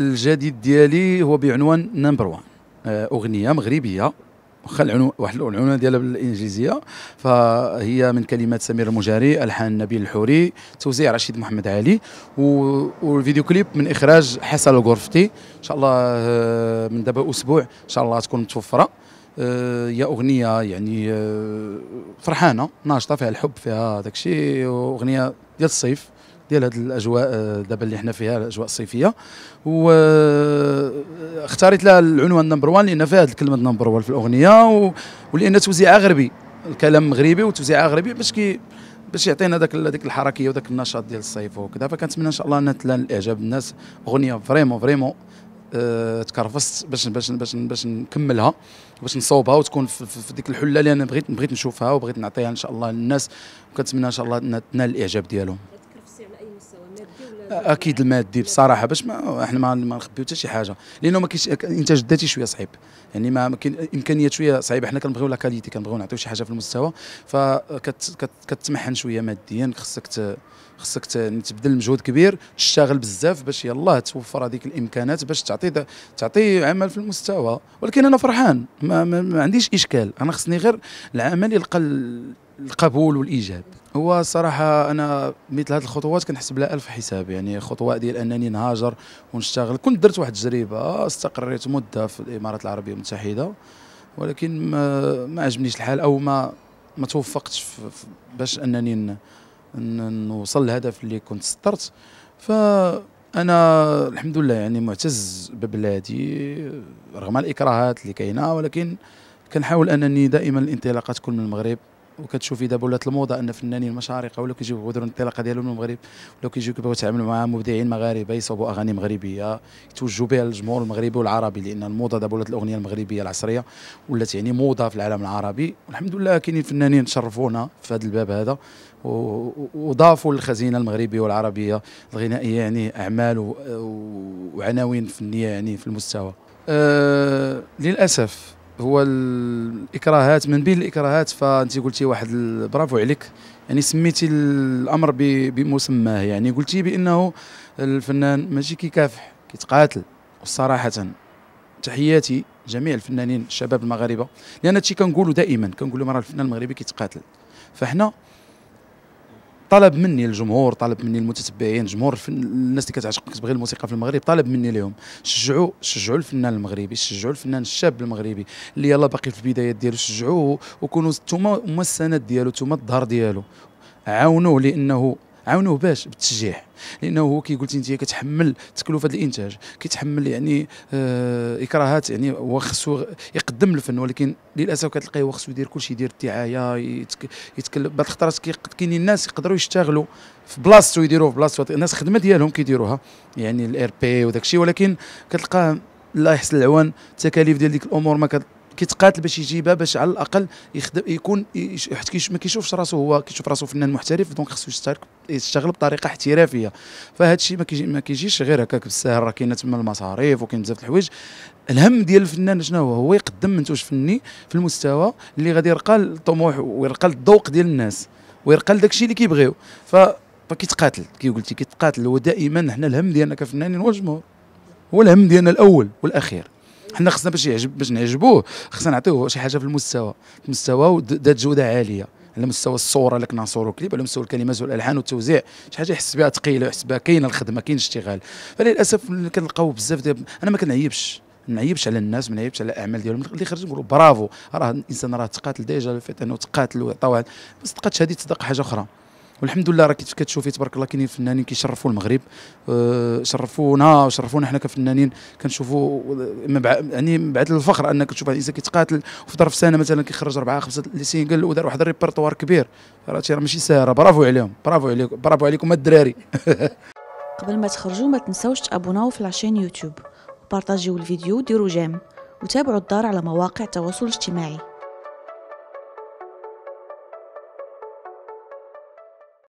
الجديد ديالي هو بعنوان نمبر وان آه، اغنيه مغربيه واخا واحد العنوان ديالها بالانجليزيه فهي من كلمات سمير المجاري الحان نبيل الحوري توزيع رشيد محمد علي والفيديو كليب من اخراج حسن الغرفتي ان شاء الله آه، من دابا اسبوع ان شاء الله تكون متوفره هي آه، اغنيه يعني آه، فرحانه ناشطه فيها الحب فيها داك الشيء اغنيه ديال الصيف ديال هذه الاجواء آه، دابا اللي حنا فيها الاجواء الصيفيه و اختاريت لها العنوان نمبر 1 لان فيها الكلمه نمبر 1 في الاغنيه ولان توزيعها غربي الكلام مغربي وتوزيعها غربي باش كي باش يعطينا داك ديك الحركيه وداك النشاط ديال الصيف وكذا فكنتمنى ان شاء الله انها تنال الاعجاب الناس اغنيه فريمون فريمون أه تكرفست باش باش باش باش نكملها باش نصوبها وتكون في, في ديك الحله اللي انا بغيت بغيت نشوفها وبغيت نعطيها ان شاء الله للناس وكنتمنى ان شاء الله انها تنال الاعجاب ديالهم اكيد المادي بصراحه باش ما احنا ما, نخبيو حتى شي حاجه لانه ما كاينش انتاج الذاتي شويه صعيب يعني ما كاين امكانيات شويه صعيبه حنا كنبغيو لا كاليتي كنبغيو نعطيو شي حاجه في المستوى فكتمحن شويه ماديا خصك خصك تبذل مجهود كبير تشتغل بزاف باش يلاه توفر هذيك الامكانات باش تعطي تعطي عمل في المستوى ولكن انا فرحان ما, ما, ما عنديش اشكال انا خصني غير العمل يلقى القبول والايجاب هو صراحة أنا مثل هذه الخطوات كنحسب لها ألف حساب يعني خطوة ديال أنني نهاجر ونشتغل كنت درت واحد التجربة استقريت مدة في الإمارات العربية المتحدة ولكن ما, ما عجبنيش الحال أو ما ما توفقتش باش أنني نوصل للهدف اللي كنت سطرت انا الحمد لله يعني معتز ببلادي رغم الإكراهات اللي كاينة ولكن كنحاول أنني دائما الانطلاقة تكون من المغرب وكتشوفي دابا ولات الموضه ان فنانين المشارقه ولاو كيجيو يغدروا الانطلاقه ديالهم من المغرب ولاو كيجيو كيبغيو يتعاملوا مع مبدعين مغاربه يصوبوا اغاني مغربيه يتوجهوا بها للجمهور المغربي والعربي لان الموضه دابا ولات الاغنيه المغربيه العصريه ولات يعني موضه في العالم العربي والحمد لله كاينين فنانين شرفونا في هذا الباب هذا وضافوا للخزينه المغربيه والعربيه الغنائيه يعني اعمال وعناوين فنيه يعني في المستوى أه للاسف هو الاكراهات من بين الاكراهات فانت قلتي واحد برافو عليك يعني سميتي الامر بمسماه يعني قلتي بانه الفنان ماشي كيكافح كيتقاتل وصراحه تحياتي جميع الفنانين الشباب المغاربه لان هادشي كنقولوا دائما كنقولوا راه الفنان المغربي كيتقاتل فحنا طلب مني الجمهور طلب مني المتتبعين جمهور الناس اللي كتعشق كتبغي الموسيقى في المغرب طلب مني اليوم شجعوا شجعوا الفنان المغربي شجعوا الفنان الشاب المغربي اللي يلا باقي في البدايات ديالو شجعوه وكونوا نتوما هما السند ديالو نتوما الظهر ديالو عاونوه لانه عاونوه باش بالتشجيع لانه هو كي قلتي انت كتحمل تكلفه الانتاج كيتحمل يعني آه اكراهات يعني هو خصو يقدم الفن ولكن للاسف كتلقاه هو خصو يدير كلشي يدير الدعايه يتكلف بعض الخطرات كاينين الناس يقدروا يشتغلوا في بلاصتو يديروا في بلاصتو الناس الخدمه ديالهم كيديروها يعني الار بي وداك الشيء ولكن كتلقاه الله يحسن العوان التكاليف ديال ديك الامور ما كت كيتقاتل باش يجيبها باش على الاقل يخدم يكون حيت يش ما كيشوفش راسو هو كيشوف راسو فنان محترف دونك خصو يشتغل بطريقه احترافيه فهاد الشيء ما, كيجي ما كيجيش غير هكاك بالساهل راه كاينه تما المصاريف وكاين بزاف الحوايج الهم ديال الفنان شنو هو هو يقدم منتوج فني في المستوى اللي غادي يرقى الطموح ويرقى الذوق ديال الناس ويرقى لداك الشيء اللي كيبغيو ف فكيتقاتل كي قلتي كيتقاتل هو دائما حنا الهم ديالنا كفنانين هو الجمهور هو الهم ديالنا الاول والاخير حنا خصنا باش يعجب باش نعجبوه خصنا نعطيوه شي حاجه في المستوى مستوى ذات جوده عاليه على مستوى الصوره اللي نصوروا كليب على مستوى الكلمات والالحان والتوزيع شي حاجه يحس بها ثقيله يحس بها كاينه الخدمه كاين اشتغال فللاسف كنلقاو بزاف ديال انا ما كنعيبش ما نعيبش على الناس ما نعيبش على الاعمال ديالهم اللي خرج نقولوا برافو راه الانسان راه تقاتل ديجا فيت انه تقاتل وعطاو بس تقاتل هذه تصدق حاجه اخرى والحمد لله راكي كتشوفي تبارك الله كاينين فنانين كيشرفوا المغرب أه، شرفونا وشرفونا حنا كفنانين كنشوفوا يعني من بعد الفخر انك تشوف الانسان كيتقاتل وفي ظرف سنه مثلا كيخرج اربعه خمسه لي سينجل ودار واحد الريبرتوار كبير راه ماشي ساهره برافو عليهم برافو عليكم برافو عليكم الدراري قبل ما تخرجوا ما تنساوش تابوناو في لاشين يوتيوب وبارطاجيو الفيديو وديروا جيم وتابعوا الدار على مواقع التواصل الاجتماعي